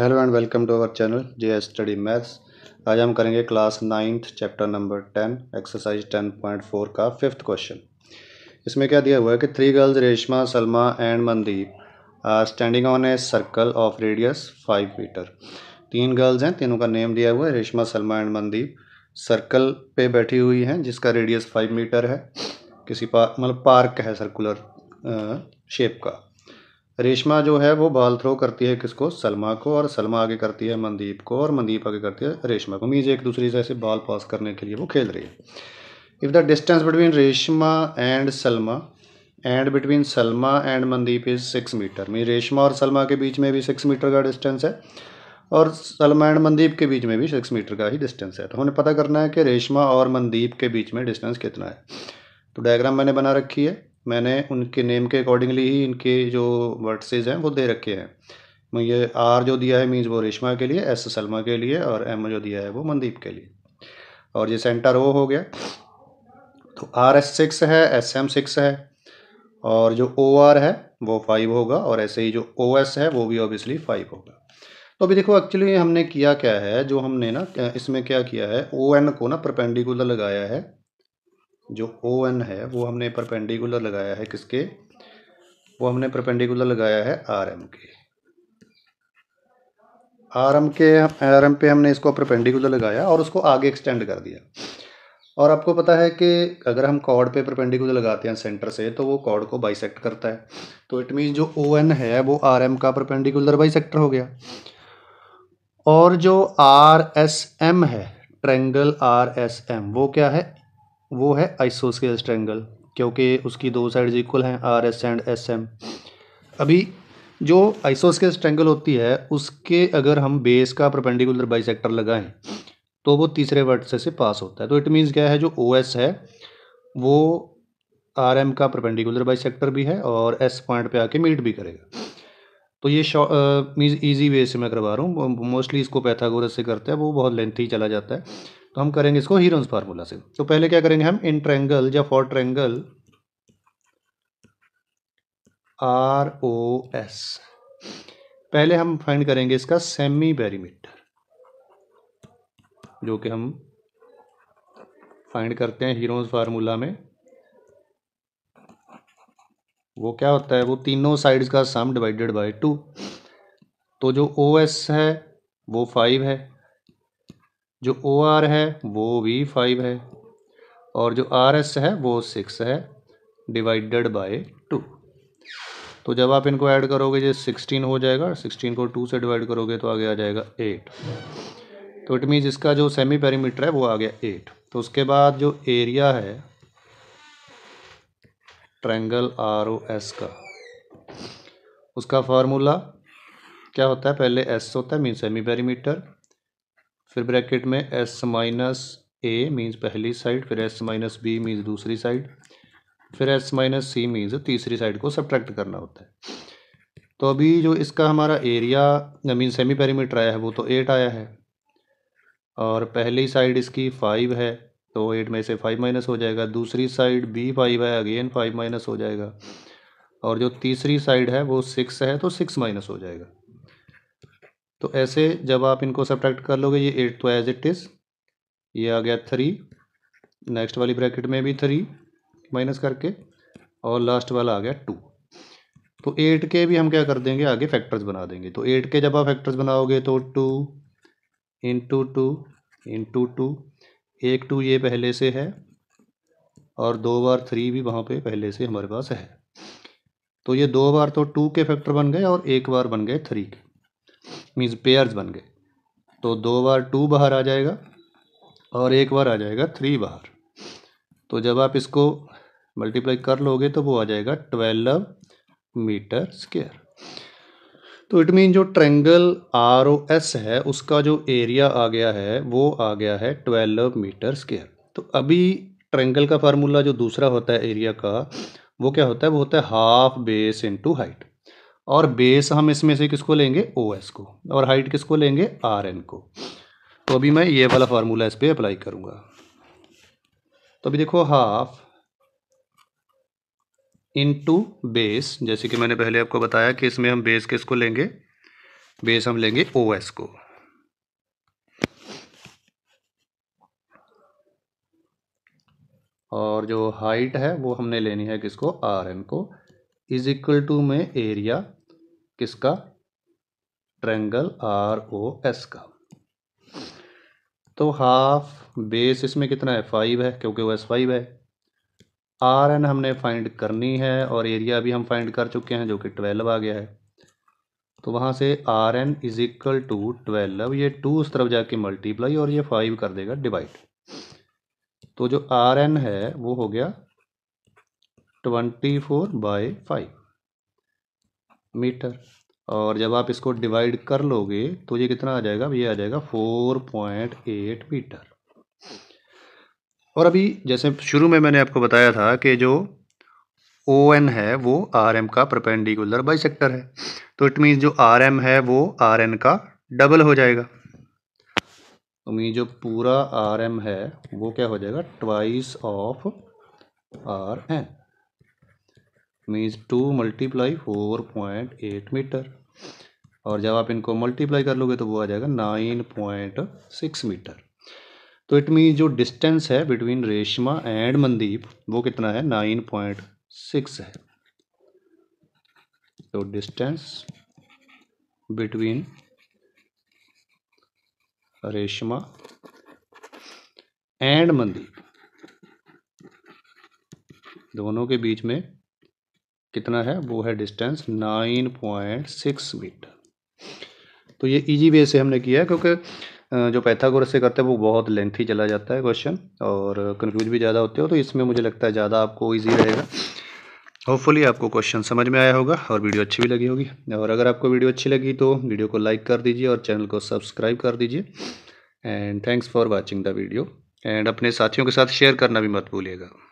hello and welcome to our channel J S study maths आज हम करेंगे class ninth chapter number ten exercise ten point four का fifth question इसमें क्या दिया हुआ है कि three girls Reshma Salma and Mandeep are standing on a circle of radius five metre तीन गर्ल्स हैं तीनों का नेम दिया हुआ है रेशमा सलमा एंड मनदीप सर्कल पे बैठी हुई हैं जिसका रेडियस फाइव मीटर है किसी पार्क मतलब पार्क है सर्कुलर शेप uh, का रेशमा जो है वो बॉल थ्रो करती है किसको सलमा को और सलमा आगे करती है मनदीप को और मनदीप आगे करती है रेशमा को मीज एक दूसरे से ऐसे बॉल पास करने के लिए वो खेल रही है if the distance between Reshma and Salma and between Salma and Mandeep is six metre mean Reshma और सलमा के बीच में भी सिक्स मीटर का डिस्टेंस है और सलमा एंड मनदीप के बीच में भी सिक्स मीटर का ही डिस्टेंस है तो हमें पता करना है कि रेशमा और मनदीप के बीच में डिस्टेंस कितना है तो डायग्राम मैंने बना रखी है मैंने उनके नेम के अकॉर्डिंगली ही इनके जो वर्डसेज हैं वो दे रखे हैं ये आर जो दिया है मीन्स वो रेशमा के लिए एस सलमा के लिए और एम जो दिया है वो मनदीप के लिए और ये सेंटर ओ हो गया तो आर एस सिक्स है एस एम सिक्स है और जो ओ आर है वो फाइव होगा और ऐसे ही जो ओ एस है वो भी ऑब्वियसली फाइव होगा तो अभी देखो एक्चुअली हमने किया क्या है जो हमने ना इसमें क्या किया है ओ एन को ना परपेंडिकुलर लगाया है जो ओ एन है वो हमने परपेंडिकुलर लगाया है किसके वो हमने परपेंडिकुलर लगाया है आर एम के आर एम के आर एम पे हमने इसको परपेंडिकुलर लगाया और उसको आगे एक्सटेंड कर दिया और आपको पता है कि अगर हम कॉर्ड पे परपेंडिकुलर लगाते हैं सेंटर से तो वो कॉर्ड को बाइसेक्ट करता है तो इट मीन जो ओ एन है वो आर एम का परपेंडिकुलर बाइसेक्टर हो गया और जो आर एस एम है ट्रेंगल आर एस एम वो क्या है वो है आइसोस्केल्स ट्रैंगल क्योंकि उसकी दो साइड्स इक्वल हैं R S and S M अभी जो आइसोस्केल्स ट्रैंगल होती है उसके अगर हम बेस का परपेंडिकुलर बाइसेक्टर लगाएं तो वो तीसरे वर्ट से पास होता है तो इट मीन्स क्या है जो ओ एस है वो आर एम का परपेंडिकुलर बाइसेक्टर भी है और एस पॉइंट पर आके मीट भी करेगा तो ये मीन्स ईजी वे से मैं करवा रहा हूँ मोस्टली इसको पैथागोरस से करते हैं वो बहुत लेंथी चला जाता है तो हम करेंगे इसको हीरोन्स फार्मूला से तो पहले क्या करेंगे हम इन ट्रेंगल या for triangle R O S पहले हम फाइंड करेंगे इसका सेमी बैरीमीटर जो कि हम फाइंड करते हैं हीरोज फार्मूला में वो क्या होता है वो तीनों साइड्स का सम डिवाइडेड बाय टू तो जो ओ एस है वो फाइव है जो ओ आर है वो भी फाइव है और जो आर एस है वो सिक्स है डिवाइडेड बाय टू तो जब आप इनको ऐड करोगे जो सिक्सटीन हो जाएगा सिक्सटीन को टू से डिवाइड करोगे तो आगे आ जाएगा एट तो इट मीन्स इसका जो सेमी पेरीमीटर है वो आ गया एट तो उसके बाद जो एरिया है ट्रैंगल आर ओ एस का उसका फार्मूला क्या होता है पहले एस होता है मीन सेमी पेरीमीटर फिर ब्रैकेट में एस माइनस ए मीन्स पहली साइड फिर एस माइनस बी मीन्स दूसरी साइड फिर एस माइनस सी मीन्स तीसरी साइड को सब्ट्रैक्ट करना होता है तो अभी जो इसका हमारा एरिया मीन सेमी पेरीमीटर आया है वो तो एट आया है और पहली साइड इसकी फाइव है तो एट में से फाइव माइनस हो जाएगा दूसरी साइड बी फाइव है अगेन फाइव माइनस हो जाएगा और जो तीसरी साइड है वो सिक्स है तो सिक्स माइनस हो जाएगा तो ऐसे जब आप इनको सब्ट्रैक्ट कर लोगे ये एट तो एज इट इज़ ये आ गया थ्री नेक्स्ट वाली ब्रैकेट में भी थ्री माइनस करके और लास्ट वाला आ गया टू तो एट के भी हम क्या कर देंगे आगे फैक्टर्स बना देंगे तो एट के जब आप फैक्टर्स बनाओगे तो two into two into two एक टू ये पहले से है और दो बार थ्री भी वहाँ पे पहले से हमारे पास है तो ये दो बार तो टू के फैक्टर बन गए और एक बार बन गए थ्री के मीन्स पेयर्स बन गए तो दो बार टू बाहर आ जाएगा और एक बार आ जाएगा थ्री बाहर तो जब आप इसको मल्टीप्लाई कर लोगे तो वो आ जाएगा ट्वेल्व मीटर स्क्वेयर तो इट मीन जो ट्रेंगल आर ओ एस है उसका जो एरिया आ गया है वो आ गया है ट्वेल्व मीटर स्क्वेयर तो अभी ट्रेंगल का फार्मूला जो दूसरा होता है एरिया का वो क्या होता है वो होता है हाफ बेस इंटू हाइट और बेस हम इसमें से किसको लेंगे ओ एस को और हाइट किसको लेंगे आर एन को तो अभी मैं ये वाला फार्मूला इस पर अप्लाई करूँगा तो अभी देखो हाफ इनटू बेस जैसे कि मैंने पहले आपको बताया कि इसमें हम बेस किसको लेंगे बेस हम लेंगे ओ एस को और जो हाइट है वो हमने लेनी है किसको आर एन को इज इक्वल टू में एरिया किसका ट्रेंगल आर ओ एस का तो हाफ बेस इसमें कितना है फाइव है क्योंकि वो एस फाइव है आर एन हमने फाइंड करनी है और एरिया भी हम फाइंड कर चुके हैं जो कि ट्वेल्व आ गया है तो वहाँ से R N is equal to twelve ये टू उस तरफ जाके मल्टीप्लाई और ये फाइव कर देगा डिवाइड तो जो आर एन है वो हो गया twenty four by five metre और जब आप इसको डिवाइड कर लोगे तो ये कितना आ जाएगा ये आ जाएगा फोर पॉइंट एट मीटर और अभी जैसे शुरू में मैंने आपको बताया था कि जो ओ एन है वो आर एम का प्रपेंडिकुलर बाई सेक्टर है तो इट मीन्स जो आर एम है वो आर एन का डबल हो जाएगा तो मीन जो पूरा आर एम है वो क्या हो जाएगा twice of R N means two multiply four point eight metre और जब आप इनको मल्टीप्लाई कर लोगे तो वो आ जाएगा नाइन पॉइंट सिक्स मीटर तो इट मीन जो डिस्टेंस है बिटवीन रेशमा एंड मंदीप वो कितना है नाइन पॉइंट सिक्स है तो distance between Reshma and Mandeep दोनों के बीच में कितना है वो है distance nine point six metre तो ये इजी वे से हमने किया है क्योंकि जो पैथागोरस से करते हैं वो बहुत लेंथी चला जाता है क्वेश्चन और कन्फ्यूज भी ज़्यादा होते हो तो इसमें मुझे लगता है ज़्यादा आपको ईजी रहेगा होपफुली आपको क्वेश्चन समझ में आया होगा और वीडियो अच्छी भी लगी होगी और अगर आपको वीडियो अच्छी लगी तो वीडियो को लाइक कर दीजिए और चैनल को सब्सक्राइब कर दीजिए and thanks for watching the video and अपने साथियों के साथ शेयर करना भी मत भूलिएगा